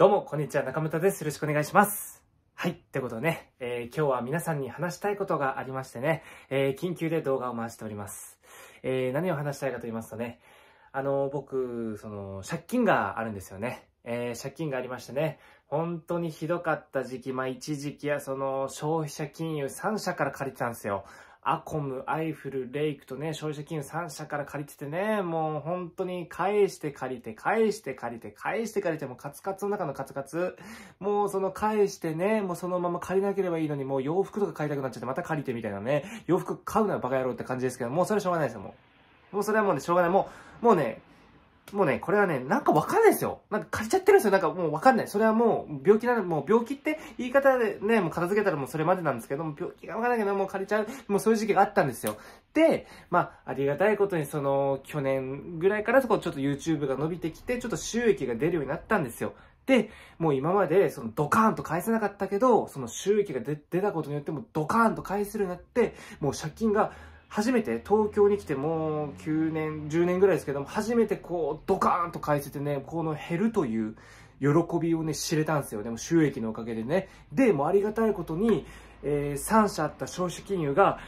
どうも、こんにちは、中村です。よろしくお願いします。はい。ってことでね、えー、今日は皆さんに話したいことがありましてね、えー、緊急で動画を回しております。えー、何を話したいかと言いますとね、あのー、僕、その、借金があるんですよね。えー、借金がありましてね、本当にひどかった時期、まあ一時期はその消費者金融3社から借りてたんですよ。アコム、アイフル、レイクとね、消費者金融3社から借りててね、もう本当に返して借りて、返して借りて、返して借りて、もうカツカツの中のカツカツ。もうその返してね、もうそのまま借りなければいいのに、もう洋服とか買いたくなっちゃって、また借りてみたいなね、洋服買うならバカ野郎って感じですけど、もうそれはしょうがないですよ、もう。もうそれはもうね、しょうがない。もう、もうね、もうね、これはね、なんかわかんないですよ。なんか借りちゃってるんですよ。なんかもうわかんない。それはもう病気なの、もう病気って言い方でね、もう片付けたらもうそれまでなんですけども、病気がわかんないけど、もう借りちゃう、もうそういう時期があったんですよ。で、まあ、ありがたいことにその、去年ぐらいからそこちょっと YouTube が伸びてきて、ちょっと収益が出るようになったんですよ。で、もう今までそのドカーンと返せなかったけど、その収益が出たことによってもドカーンと返せるようになって、もう借金が、初めて東京に来てもう9年10年ぐらいですけども初めてこうドカーンと返せてねこの減るという喜びをね知れたんですよでも収益のおかげでねでもありがたいことに、えー、3社あった消費金融が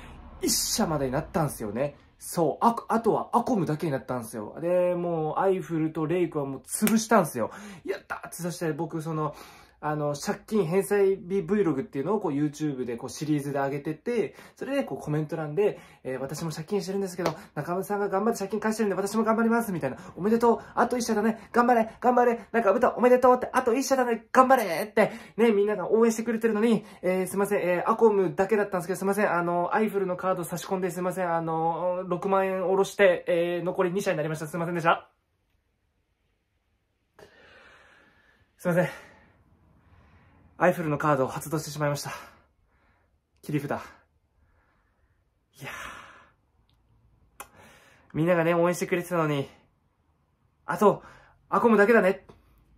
1社までになったんですよねそうああとはアコムだけになったんですよでもうアイフルとレイクはもう潰したんですよやったーってそして僕そのあの、借金返済日 Vlog っていうのをこう YouTube でこうシリーズで上げてて、それでこうコメント欄で、えー、私も借金してるんですけど、中村さんが頑張って借金返してるんで私も頑張りますみたいな、おめでとう、あと一社だね、頑張れ、頑張れ、中村おめでとうって、あと一社だね、頑張れって、ね、みんなが応援してくれてるのに、えー、すいません、えー、アコムだけだったんですけど、すいません、あの、アイフルのカード差し込んですいません、あの、6万円おろして、えー、残り2社になりました。すいませんでした。すいません。アイフルのカードを発動してしまいました。切り札。いやみんながね、応援してくれてたのに、あと、アコムだけだね。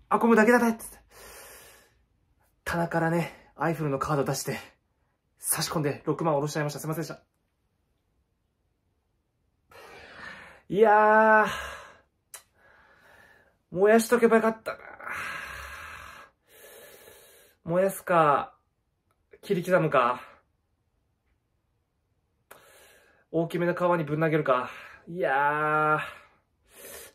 アコムだけだね。つって。棚からね、アイフルのカード出して、差し込んで6万下ろしちゃいました。すいませんでした。いやー、燃やしとけばよかったな。燃やすか、切り刻むか、大きめの川にぶん投げるか。いや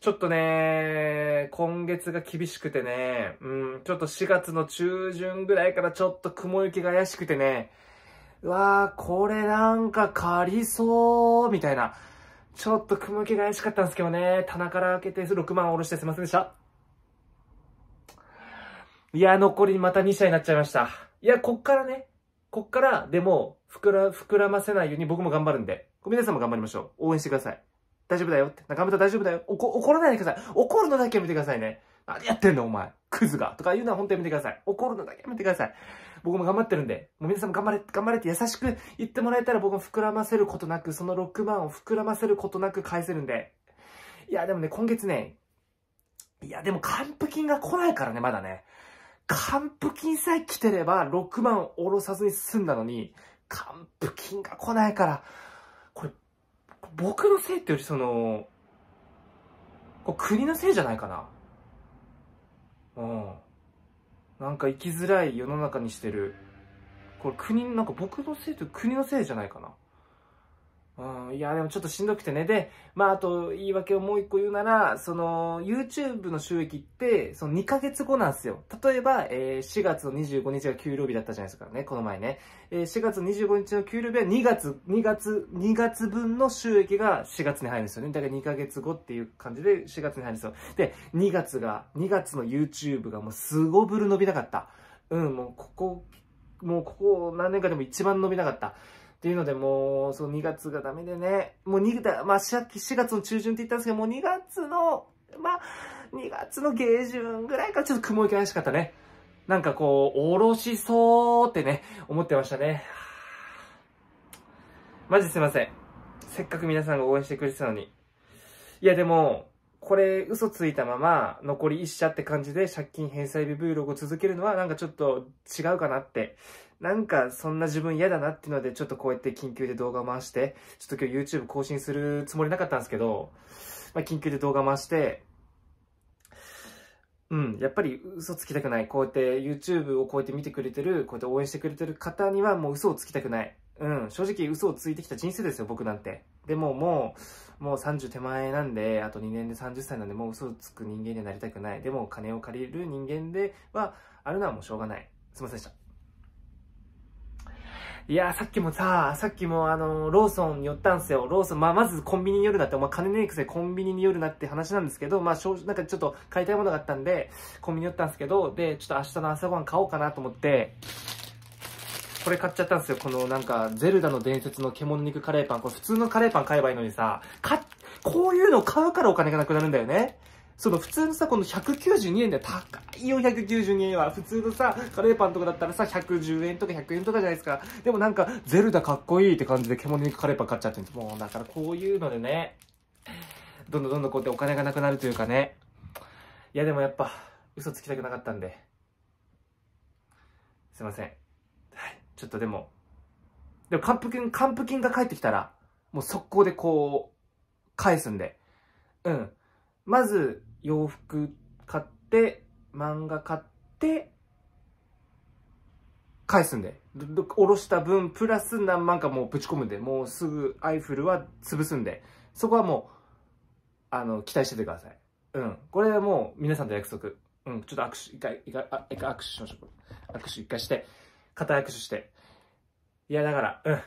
ー、ちょっとね、今月が厳しくてね、うん、ちょっと4月の中旬ぐらいからちょっと雲行きが怪しくてね、うわー、これなんか借りそう、みたいな。ちょっと雲行きが怪しかったんですけどね、棚から開けて6万おろしてすいませんでした。いや、残りまた2社になっちゃいました。いや、こっからね、こっから、でも、膨ら、膨らませないように僕も頑張るんで、皆さんも頑張りましょう。応援してください。大丈夫だよって。中村大丈夫だよ。怒らないでください。怒るのだけやめてくださいね。何やってんのお前。クズが。とか言うのは本当やめてください。怒るのだけやめてください。僕も頑張ってるんで、もう皆さんも頑張れ、頑張れって優しく言ってもらえたら僕も膨らませることなく、その6万を膨らませることなく返せるんで。いや、でもね、今月ね、いや、でも還付金が来ないからね、まだね。還付金さえ来てれば6万を下ろさずに済んだのに、還付金が来ないから、これ、僕のせいってよりその、国のせいじゃないかな。うん。なんか生きづらい世の中にしてる。これ国、なんか僕のせいと国のせいじゃないかな。うん、いや、でもちょっとしんどくてね。で、まあ、あと、言い訳をもう一個言うなら、その、YouTube の収益って、その2ヶ月後なんですよ。例えば、えー、4月の25日が給料日だったじゃないですかね、この前ね。えー、4月25日の給料日は2月、2月、2月分の収益が4月に入るんですよね。だから2ヶ月後っていう感じで4月に入るんですよ。で、2月が、2月の YouTube がもうすごぶる伸びなかった。うん、もうここ、もうここ何年かでも一番伸びなかった。っていうので、もう、その2月がダメでね、もう2月、まあ4月の中旬って言ったんですけど、もう2月の、まあ、2月の下旬ぐらいからちょっと雲行き怪しかったね。なんかこう、おろしそうってね、思ってましたね。マジすいません。せっかく皆さんが応援してくれてたのに。いやでも、これ嘘ついたまま残り1社って感じで借金返済日 Vlog を続けるのはなんかちょっと違うかなってなんかそんな自分嫌だなっていうので、ちょっとこうやって緊急で動画回して、ちょっと今日 YouTube 更新するつもりなかったんですけど、まあ、緊急で動画回して、うん、やっぱり嘘つきたくない。こうやって YouTube をこうやって見てくれてる、こうやって応援してくれてる方にはもう嘘をつきたくない。うん、正直嘘をついてきた人生ですよ、僕なんて。でももう、もう30手前なんで、あと2年で30歳なんで、もう嘘をつく人間になりたくない。でも金を借りる人間では、あるのはもうしょうがない。すいませんでした。いやさっきもさ、さっきもあの、ローソン寄ったんすよ。ローソン、まあ、まずコンビニに寄るなって、お前金ねえくせコンビニに寄るなって話なんですけど、まあ、正直なんかちょっと買いたいものがあったんで、コンビニ寄ったんですけど、で、ちょっと明日の朝ごはん買おうかなと思って、これ買っちゃったんすよ。このなんか、ゼルダの伝説の獣肉カレーパン。これ普通のカレーパン買えばいいのにさ、か、こういうの買うからお金がなくなるんだよね。その普通のさ、この192円で高いよ、192円は。普通のさ、カレーパンとかだったらさ、110円とか100円とかじゃないですか。でもなんか、ゼルダかっこいいって感じで獣肉カレーパン買っちゃってんもう、だからこういうのでね、どんどんどんどんこうやってお金がなくなるというかね。いやでもやっぱ、嘘つきたくなかったんで。すいません。はい。ちょっとでも、でも、還付金、還付金が返ってきたら、もう速攻でこう、返すんで。うん。まず、洋服買って、漫画買って、返すんで。おろした分、プラス何万かもうぶち込むんで、もうすぐアイフルは潰すんで、そこはもう、あの、期待しててください。うん。これはもう皆さんと約束。うん。ちょっと握手、一回、一回、一回握手しましょう。握手一回して、肩握手して。いや、だから、うん。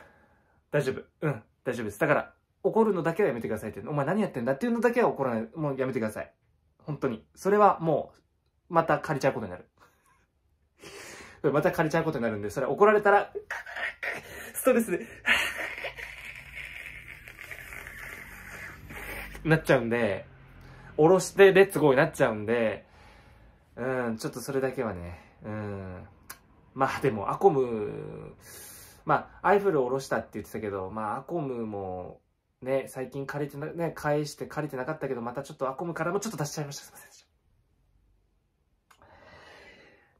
大丈夫。うん。大丈夫です。だから、怒るのだけはやめてくださいって。お前何やってんだっていうのだけは怒らない。もうやめてください。本当に。それはもう、また借りちゃうことになる。また借りちゃうことになるんで、それ怒られたら、ストレスでなっちゃうんで、おろしてレッツゴーになっちゃうんで、うん、ちょっとそれだけはね、うん。まあでも、アコム、まあ、アイフルおろしたって言ってたけど、まあ、アコムも、ね、最近借りてな、ね、返して借りてなかったけど、またちょっとアコムからもちょっと出しちゃいました。すいませんでし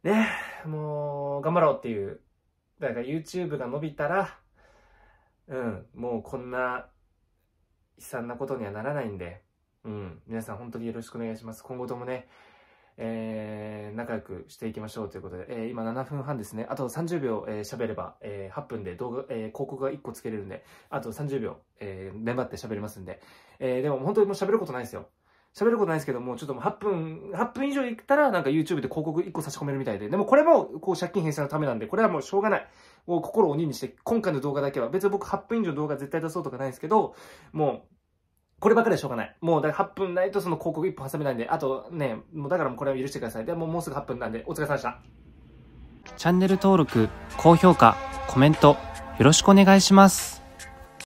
た。ね、もう、頑張ろうっていう。だから YouTube が伸びたら、うん、もうこんな悲惨なことにはならないんで、うん、皆さん本当によろしくお願いします。今後ともね、えー、仲良くしていきましょうということで、えー、今7分半ですね。あと30秒喋、えー、れば、えー、8分で動画、えー、広告が1個つけれるんで、あと30秒、えー、粘って喋りますんで、えー、でも本当にもう喋ることないですよ。喋ることないですけども、ちょっともう8分、8分以上いったらなんか YouTube で広告1個差し込めるみたいで、でもこれもこう借金返済のためなんで、これはもうしょうがない。もう心を鬼にして、今回の動画だけは、別に僕8分以上動画絶対出そうとかないんですけど、もう、こればかりはしょうがない。もうだから8分ないとその広告1本挟めないんで、あとね、もうだからもうこれは許してください。でももうすぐ8分なんで、お疲れ様でした。チャンネル登録、高評価、コメント、よろしくお願いします。